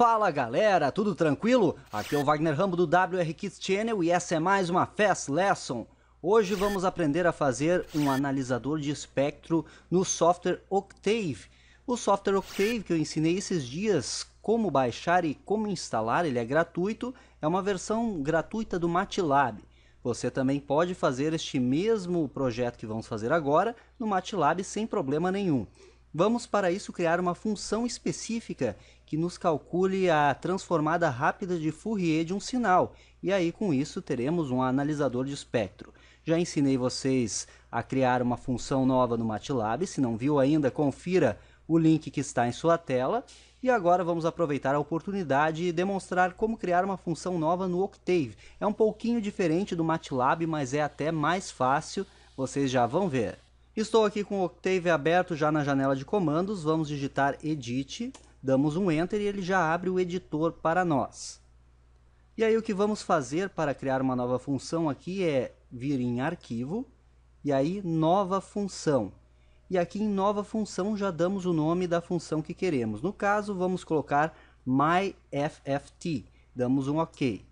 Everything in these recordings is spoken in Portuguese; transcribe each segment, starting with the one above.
Fala galera, tudo tranquilo? Aqui é o Wagner Rambo do WR Kids Channel e essa é mais uma Fast Lesson. Hoje vamos aprender a fazer um analisador de espectro no software Octave. O software Octave que eu ensinei esses dias como baixar e como instalar, ele é gratuito, é uma versão gratuita do MATLAB. Você também pode fazer este mesmo projeto que vamos fazer agora no MATLAB sem problema nenhum. Vamos para isso criar uma função específica que nos calcule a transformada rápida de Fourier de um sinal, e aí com isso teremos um analisador de espectro. Já ensinei vocês a criar uma função nova no MATLAB, se não viu ainda, confira o link que está em sua tela. E agora vamos aproveitar a oportunidade e demonstrar como criar uma função nova no Octave. É um pouquinho diferente do MATLAB, mas é até mais fácil, vocês já vão ver. Estou aqui com o Octave aberto já na janela de comandos, vamos digitar edit, Damos um Enter e ele já abre o editor para nós. E aí o que vamos fazer para criar uma nova função aqui é vir em arquivo e aí nova função. E aqui em nova função já damos o nome da função que queremos. No caso, vamos colocar myfft. Damos um OK.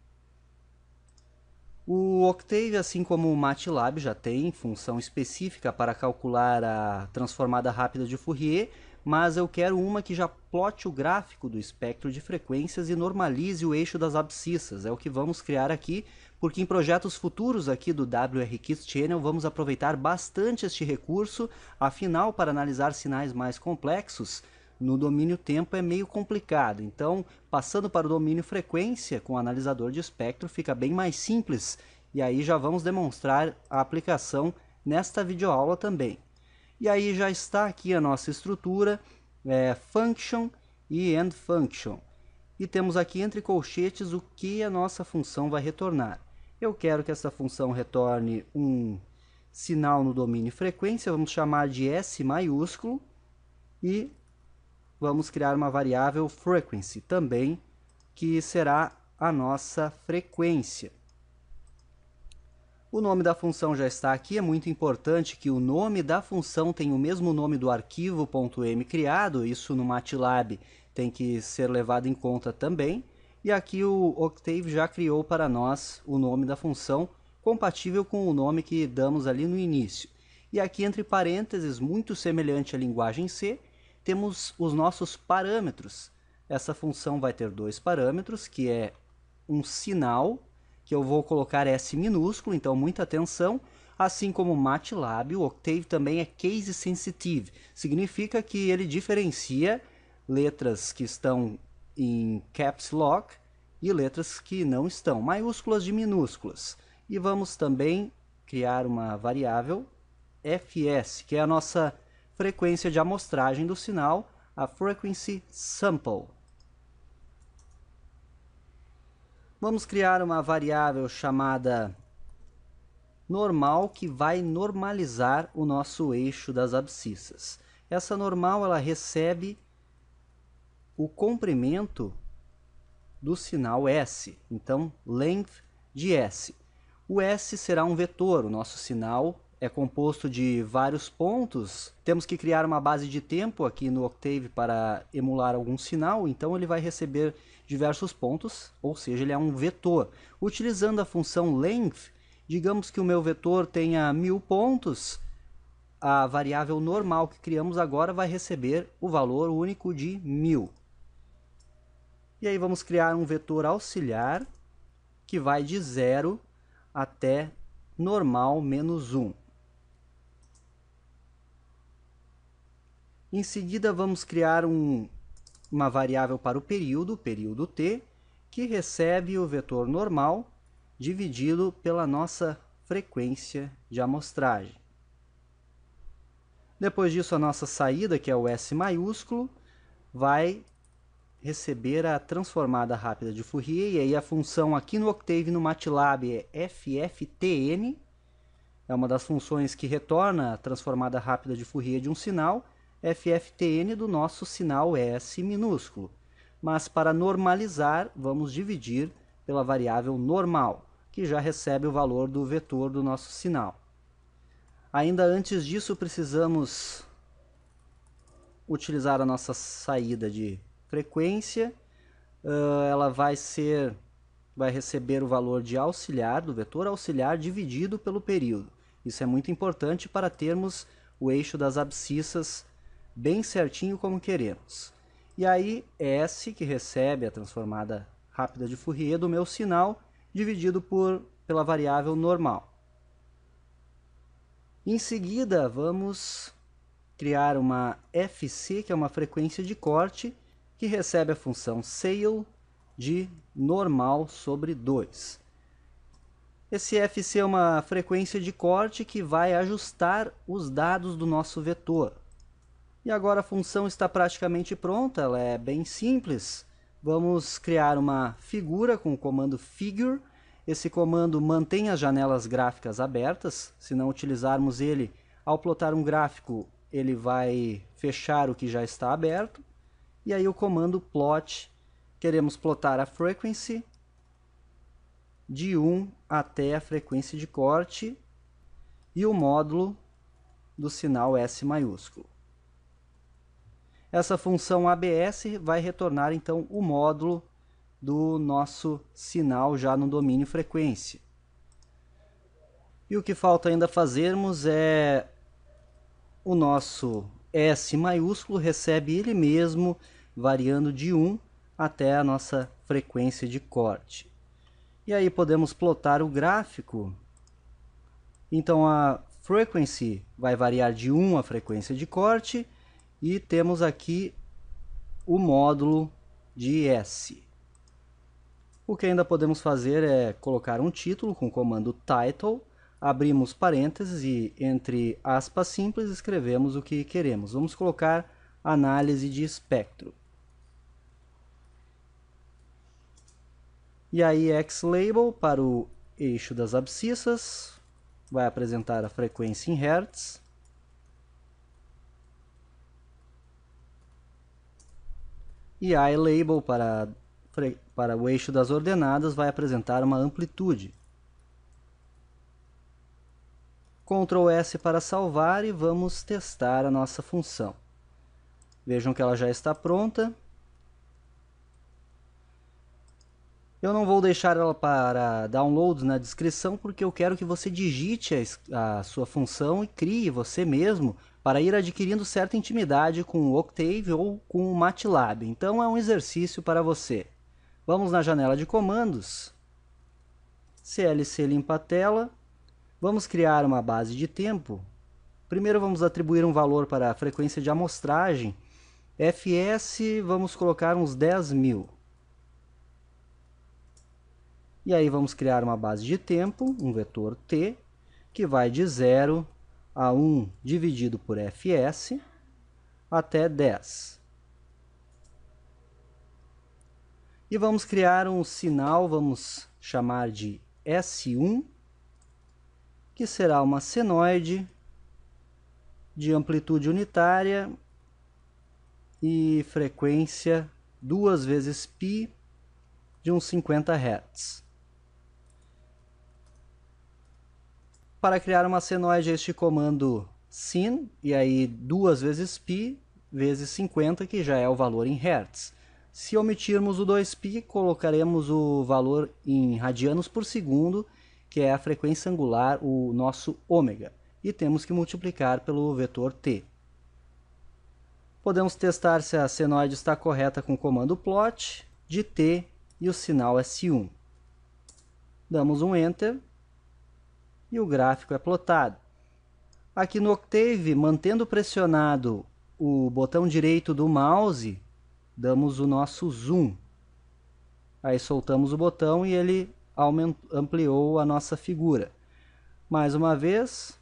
O Octave, assim como o MATLAB, já tem função específica para calcular a transformada rápida de Fourier, mas eu quero uma que já plote o gráfico do espectro de frequências e normalize o eixo das abscissas. É o que vamos criar aqui, porque em projetos futuros aqui do WRKids Channel vamos aproveitar bastante este recurso, afinal, para analisar sinais mais complexos, no domínio tempo é meio complicado. Então, passando para o domínio frequência com o analisador de espectro fica bem mais simples. E aí já vamos demonstrar a aplicação nesta videoaula também. E aí já está aqui a nossa estrutura, é, function e end function. E temos aqui entre colchetes o que a nossa função vai retornar. Eu quero que essa função retorne um sinal no domínio frequência, vamos chamar de S maiúsculo, e vamos criar uma variável frequency também, que será a nossa frequência. O nome da função já está aqui, é muito importante que o nome da função tenha o mesmo nome do arquivo.m criado, isso no MATLAB tem que ser levado em conta também. E aqui o Octave já criou para nós o nome da função compatível com o nome que damos ali no início. E aqui entre parênteses, muito semelhante à linguagem C, temos os nossos parâmetros. Essa função vai ter dois parâmetros, que é um sinal que eu vou colocar é S minúsculo, então muita atenção. Assim como o MATLAB, o Octave também é case sensitive, significa que ele diferencia letras que estão em caps lock e letras que não estão, maiúsculas de minúsculas. E vamos também criar uma variável FS, que é a nossa frequência de amostragem do sinal, a frequency sample. Vamos criar uma variável chamada normal que vai normalizar o nosso eixo das abscissas. Essa normal ela recebe o comprimento do sinal S, então length de S. O S será um vetor, o nosso sinal é composto de vários pontos. Temos que criar uma base de tempo aqui no Octave para emular algum sinal, então ele vai receber diversos pontos, ou seja, ele é um vetor. Utilizando a função length, digamos que o meu vetor tenha mil pontos, a variável normal que criamos agora vai receber o valor único de mil. E aí vamos criar um vetor auxiliar que vai de zero até normal menos 1. Em seguida, vamos criar um, uma variável para o período, período t, que recebe o vetor normal dividido pela nossa frequência de amostragem. Depois disso, a nossa saída, que é o S maiúsculo, vai receber a transformada rápida de Fourier, e aí a função aqui no Octave no MATLAB é fftn, é uma das funções que retorna a transformada rápida de Fourier de um sinal, FFTN do nosso sinal S minúsculo. Mas para normalizar, vamos dividir pela variável normal, que já recebe o valor do vetor do nosso sinal. Ainda antes disso, precisamos utilizar a nossa saída de frequência. Uh, ela vai ser vai receber o valor de auxiliar do vetor auxiliar dividido pelo período. Isso é muito importante para termos o eixo das abscissas bem certinho como queremos. E aí S, que recebe a transformada rápida de Fourier do meu sinal, dividido por, pela variável normal. Em seguida, vamos criar uma FC, que é uma frequência de corte, que recebe a função sail de normal sobre 2. Esse FC é uma frequência de corte que vai ajustar os dados do nosso vetor. E agora a função está praticamente pronta, ela é bem simples. Vamos criar uma figura com o comando figure. Esse comando mantém as janelas gráficas abertas. Se não utilizarmos ele, ao plotar um gráfico, ele vai fechar o que já está aberto. E aí o comando plot, queremos plotar a frequency de 1 até a frequência de corte e o módulo do sinal S maiúsculo. Essa função ABS vai retornar então o módulo do nosso sinal já no domínio frequência. E o que falta ainda fazermos é o nosso S maiúsculo recebe ele mesmo, variando de 1 até a nossa frequência de corte. E aí podemos plotar o gráfico. Então a frequency vai variar de 1 a frequência de corte, e temos aqui o módulo de S. O que ainda podemos fazer é colocar um título com o comando title, abrimos parênteses e entre aspas simples escrevemos o que queremos. Vamos colocar análise de espectro. E aí xlabel para o eixo das abscissas vai apresentar a frequência em hertz e a label para, para o eixo das ordenadas vai apresentar uma amplitude. Ctrl S para salvar e vamos testar a nossa função. Vejam que ela já está pronta. Eu não vou deixar ela para download na descrição porque eu quero que você digite a, a sua função e crie você mesmo para ir adquirindo certa intimidade com o Octave ou com o MATLAB. Então é um exercício para você. Vamos na janela de comandos, CLC limpa a tela, vamos criar uma base de tempo. Primeiro vamos atribuir um valor para a frequência de amostragem, FS vamos colocar uns 10.000. mil. E aí vamos criar uma base de tempo, um vetor T, que vai de 0 a 1 dividido por fs até 10. E vamos criar um sinal, vamos chamar de S1, que será uma senoide de amplitude unitária e frequência duas vezes π de uns 50 Hz. Para criar uma senoide, este comando sin, e aí duas vezes π, vezes 50, que já é o valor em hertz. Se omitirmos o 2π, colocaremos o valor em radianos por segundo, que é a frequência angular, o nosso ômega, e temos que multiplicar pelo vetor t. Podemos testar se a senoide está correta com o comando plot de t e o sinal é S1. Damos um Enter e o gráfico é plotado. Aqui no Octave, mantendo pressionado o botão direito do mouse, damos o nosso zoom. Aí soltamos o botão e ele ampliou a nossa figura. Mais uma vez,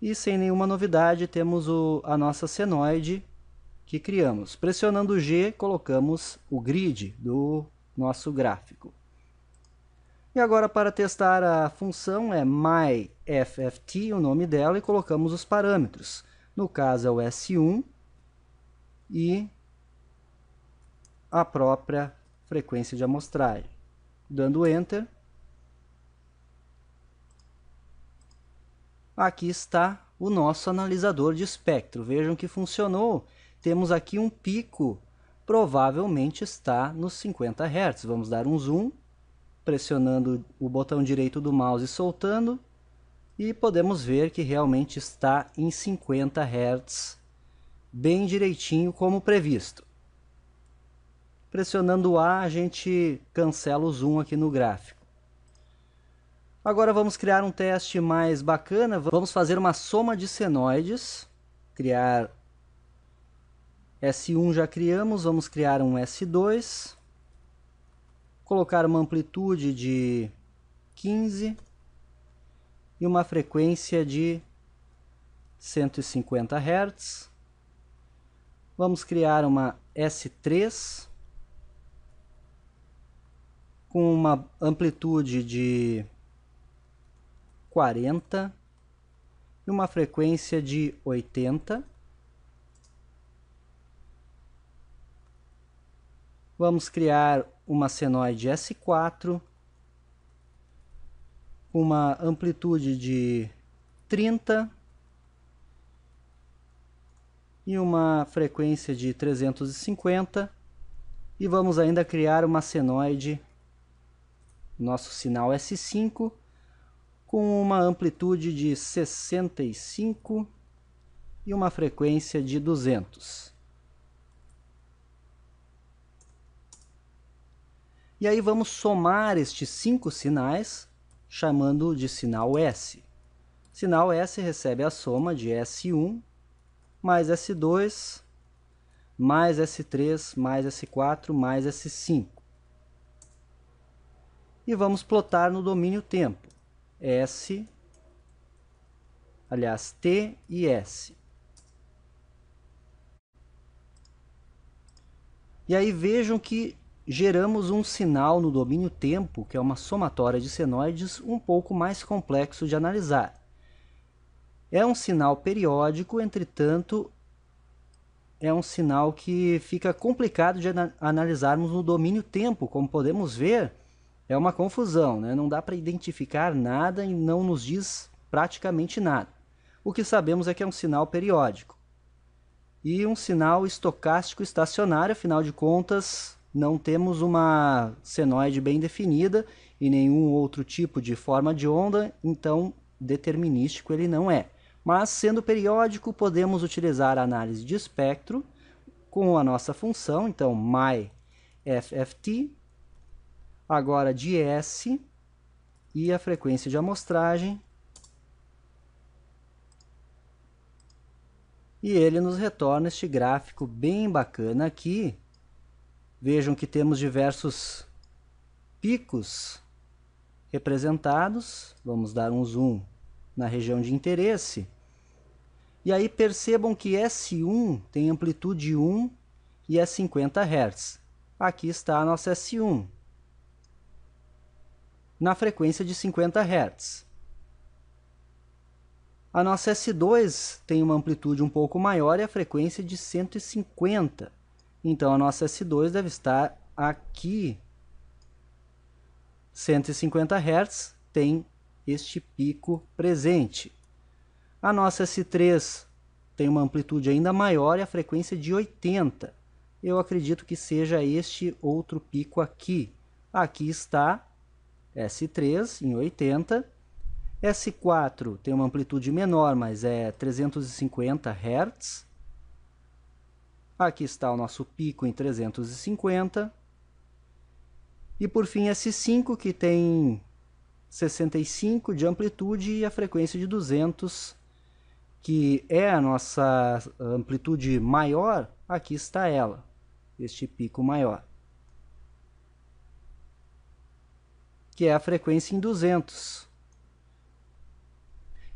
e sem nenhuma novidade, temos o, a nossa senoide que criamos. Pressionando o G, colocamos o grid do nosso gráfico. E agora para testar a função é myFFT, o nome dela, e colocamos os parâmetros. No caso é o S1 e a própria frequência de amostragem. Dando Enter, aqui está o nosso analisador de espectro. Vejam que funcionou. Temos aqui um pico, provavelmente está nos 50 Hz. Vamos dar um zoom pressionando o botão direito do mouse e soltando, e podemos ver que realmente está em 50 Hz, bem direitinho como previsto. Pressionando o A, a gente cancela o zoom aqui no gráfico. Agora vamos criar um teste mais bacana, vamos fazer uma soma de senoides, criar S1 já criamos, vamos criar um S2, colocar uma amplitude de 15 e uma frequência de 150 Hz. Vamos criar uma S3 com uma amplitude de 40 e uma frequência de 80. Vamos criar uma senoide S4, uma amplitude de 30 e uma frequência de 350 e vamos ainda criar uma senoide nosso sinal S5 com uma amplitude de 65 e uma frequência de 200. E aí vamos somar estes cinco sinais, chamando de sinal S. Sinal S recebe a soma de S1 mais S2 mais S3 mais S4 mais S5. E vamos plotar no domínio tempo S, aliás, T e S. E aí vejam que geramos um sinal no domínio tempo, que é uma somatória de senoides um pouco mais complexo de analisar. É um sinal periódico, entretanto, é um sinal que fica complicado de analisarmos no domínio tempo, como podemos ver, é uma confusão, né? não dá para identificar nada e não nos diz praticamente nada. O que sabemos é que é um sinal periódico. E um sinal estocástico estacionário, afinal de contas, não temos uma senoide bem definida e nenhum outro tipo de forma de onda, então determinístico ele não é. Mas sendo periódico, podemos utilizar a análise de espectro com a nossa função, então my FFT, agora de S e a frequência de amostragem. E ele nos retorna este gráfico bem bacana aqui, Vejam que temos diversos picos representados. Vamos dar um zoom na região de interesse. E aí percebam que S1 tem amplitude 1 e é 50 Hz. Aqui está a nossa S1, na frequência de 50 Hz. A nossa S2 tem uma amplitude um pouco maior e a frequência de 150 então a nossa S2 deve estar aqui. 150 Hz tem este pico presente. A nossa S3 tem uma amplitude ainda maior e a frequência de 80. Eu acredito que seja este outro pico aqui. Aqui está S3 em 80. S4 tem uma amplitude menor, mas é 350 Hz. Aqui está o nosso pico em 350. E por fim, S5, que tem 65 de amplitude e a frequência de 200, que é a nossa amplitude maior, aqui está ela, este pico maior. Que é a frequência em 200.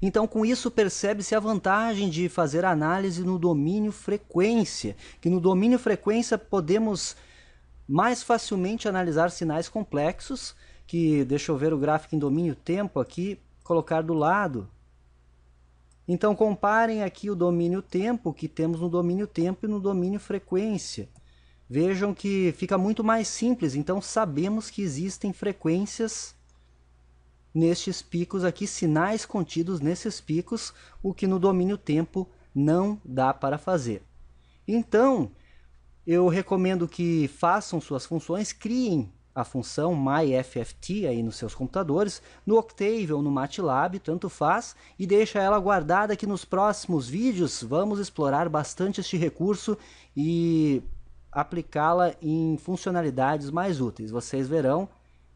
Então, com isso, percebe-se a vantagem de fazer análise no domínio frequência, que no domínio frequência podemos mais facilmente analisar sinais complexos, que deixa eu ver o gráfico em domínio tempo aqui, colocar do lado. Então, comparem aqui o domínio tempo que temos no domínio tempo e no domínio frequência. Vejam que fica muito mais simples, então sabemos que existem frequências nestes picos aqui, sinais contidos nesses picos, o que no domínio tempo não dá para fazer. Então, eu recomendo que façam suas funções, criem a função myfft aí nos seus computadores, no Octave ou no MATLAB, tanto faz, e deixa ela guardada que nos próximos vídeos vamos explorar bastante este recurso e aplicá-la em funcionalidades mais úteis. Vocês verão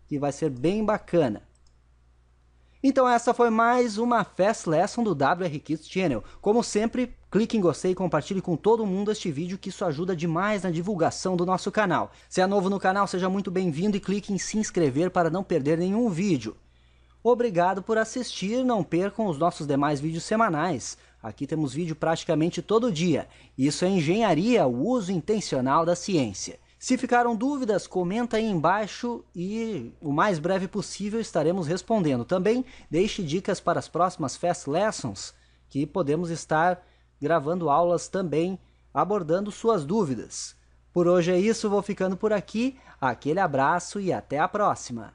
que vai ser bem bacana. Então essa foi mais uma Fast Lesson do WR Kids Channel. Como sempre, clique em gostei e compartilhe com todo mundo este vídeo que isso ajuda demais na divulgação do nosso canal. Se é novo no canal, seja muito bem-vindo e clique em se inscrever para não perder nenhum vídeo. Obrigado por assistir, não percam os nossos demais vídeos semanais. Aqui temos vídeo praticamente todo dia. Isso é engenharia, o uso intencional da ciência. Se ficaram dúvidas, comenta aí embaixo e o mais breve possível estaremos respondendo. Também deixe dicas para as próximas Fast Lessons, que podemos estar gravando aulas também abordando suas dúvidas. Por hoje é isso, vou ficando por aqui. Aquele abraço e até a próxima!